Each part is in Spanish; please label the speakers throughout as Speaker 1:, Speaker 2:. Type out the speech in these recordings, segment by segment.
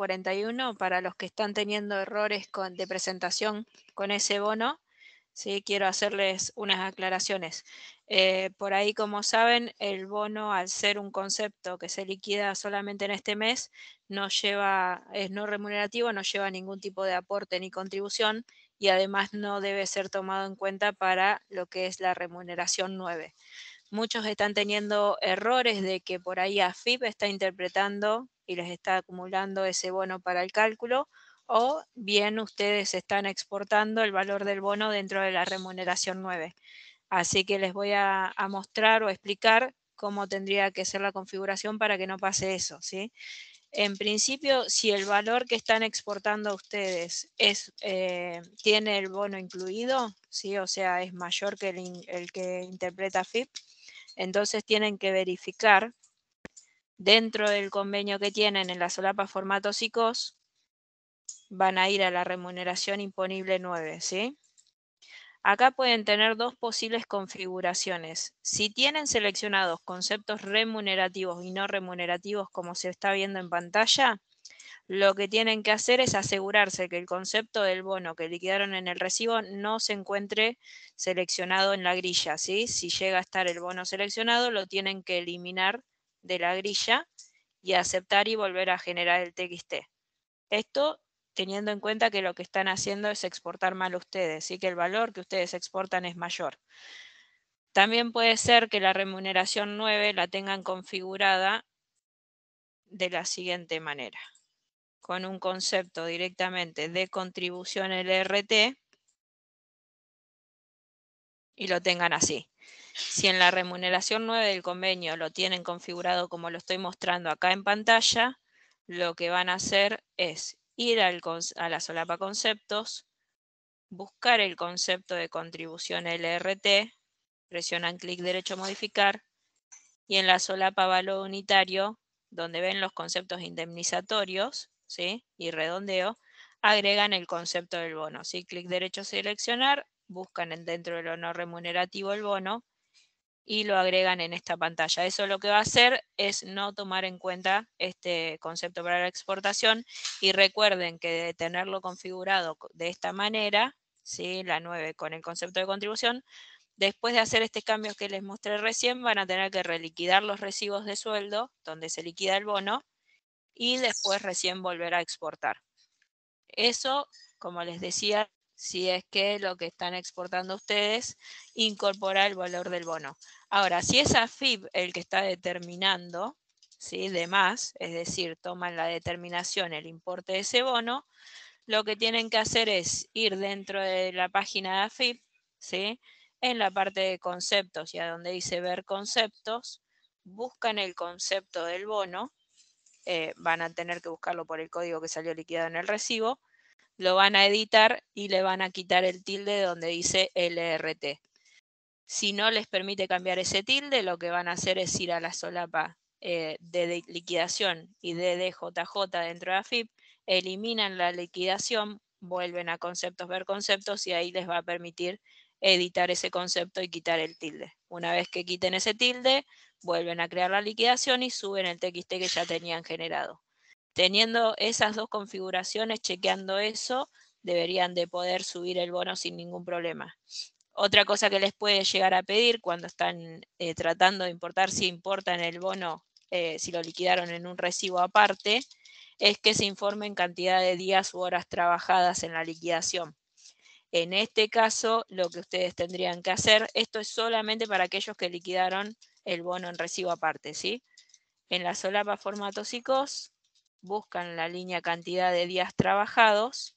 Speaker 1: 41 para los que están teniendo errores de presentación con ese bono. ¿sí? Quiero hacerles unas aclaraciones. Eh, por ahí, como saben, el bono, al ser un concepto que se liquida solamente en este mes, no lleva, es no remunerativo, no lleva ningún tipo de aporte ni contribución y además no debe ser tomado en cuenta para lo que es la remuneración 9. Muchos están teniendo errores de que por ahí AFIP está interpretando y les está acumulando ese bono para el cálculo, o bien ustedes están exportando el valor del bono dentro de la remuneración 9. Así que les voy a, a mostrar o explicar cómo tendría que ser la configuración para que no pase eso, ¿sí? En principio, si el valor que están exportando ustedes eh, tiene el bono incluido, ¿sí? o sea, es mayor que el, que interpreta FIP, entonces tienen que verificar dentro del convenio que tienen en la solapa formatos y COS, van a ir a la remuneración imponible 9, ¿sí? Acá pueden tener dos posibles configuraciones. Si tienen seleccionados conceptos remunerativos y no remunerativos como se está viendo en pantalla, lo que tienen que hacer es asegurarse que el concepto del bono que liquidaron en el recibo no se encuentre seleccionado en la grilla. ¿sí? Si llega a estar el bono seleccionado, lo tienen que eliminar de la grilla y aceptar y volver a generar el TXT. Esto teniendo en cuenta que lo que están haciendo es exportar mal ustedes, y que el valor que ustedes exportan es mayor. También puede ser que la remuneración 9 la tengan configurada de la siguiente manera, con un concepto directamente de contribución LRT y lo tengan así. Si en la remuneración 9 del convenio lo tienen configurado como lo estoy mostrando acá en pantalla, lo que van a hacer es ir a la solapa conceptos, buscar el concepto de contribución LRT, presionan clic derecho modificar, y en la solapa valor unitario, donde ven los conceptos indemnizatorios ¿sí? y redondeo, agregan el concepto del bono. Si Clic derecho seleccionar, buscan dentro del honor remunerativo el bono, y lo agregan en esta pantalla. Eso lo que va a hacer es no tomar en cuenta este concepto para la exportación y recuerden que de tenerlo configurado de esta manera, ¿sí? la 9 con el concepto de contribución, después de hacer este cambio que les mostré recién van a tener que reliquidar los recibos de sueldo donde se liquida el bono y después recién volver a exportar. Eso, como les decía, si es que lo que están exportando ustedes incorpora el valor del bono. Ahora, si es AFIP el que está determinando, ¿sí? de más, es decir, toman la determinación, el importe de ese bono, lo que tienen que hacer es ir dentro de la página de AFIP, en la parte de conceptos y a donde dice ver conceptos, buscan el concepto del bono, eh, van a tener que buscarlo por el código que salió liquidado en el recibo, lo van a editar y le van a quitar el tilde donde dice LRT. Si no les permite cambiar ese tilde, lo que van a hacer es ir a la solapa eh, de liquidación y DJJ dentro de AFIP, eliminan la liquidación, vuelven a conceptos, ver conceptos y ahí les va a permitir editar ese concepto y quitar el tilde. Una vez que quiten ese tilde, vuelven a crear la liquidación y suben el TXT que ya tenían generado teniendo esas dos configuraciones, chequeando eso, deberían de poder subir el bono sin ningún problema. Otra cosa que les puede llegar a pedir cuando están eh, tratando de importar, si importan el bono, eh, si lo liquidaron en un recibo aparte, es que se informen cantidad de días u horas trabajadas en la liquidación. En este caso, lo que ustedes tendrían que hacer, esto es solamente para aquellos que liquidaron el bono en recibo aparte, ¿sí? En la solapa formato SICOS, buscan la línea cantidad de días trabajados,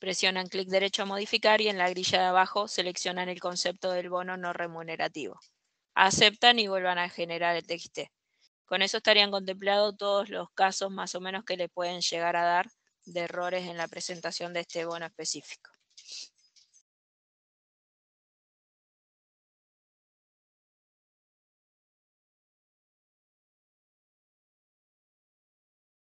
Speaker 1: presionan clic derecho a modificar y en la grilla de abajo seleccionan el concepto del bono no remunerativo. Aceptan y vuelvan a generar el TXT. Con eso estarían contemplados todos los casos más o menos que le pueden llegar a dar de errores en la presentación de este bono específico.